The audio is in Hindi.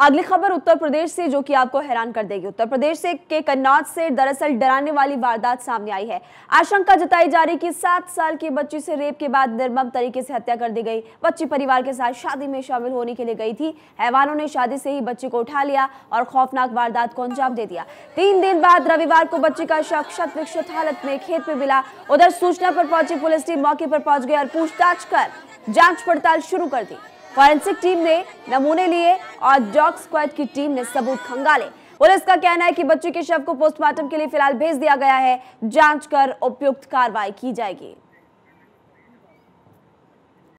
अगली खबर उत्तर प्रदेश से जो कि आपको हैरान कर देगी उत्तर प्रदेश से के कन्नौज से दरअसल डराने वाली वारदात सामने आई है आशंका जताई जा रही कि सात साल की बच्ची से रेप के बाद निर्मम तरीके से हत्या कर दी गई बच्ची परिवार के साथ शादी में शामिल होने के लिए गई थी हैवानों ने शादी से ही बच्ची को उठा लिया और खौफनाक वारदात को अंजाम दे दिया तीन दिन बाद रविवार को बच्ची का शव क्षत विक्षत हालत में खेत में मिला उधर सूचना पर पहुंची पुलिस टीम मौके पर पहुंच गई और पूछताछ कर जांच पड़ताल शुरू कर दी फॉरेंसिक टीम ने नमूने लिए और डॉग स्क्वाड की टीम ने सबूत खंगाले पुलिस का कहना है कि बच्ची के शव को पोस्टमार्टम के लिए फिलहाल भेज दिया गया है जांच कर उपयुक्त कार्रवाई की जाएगी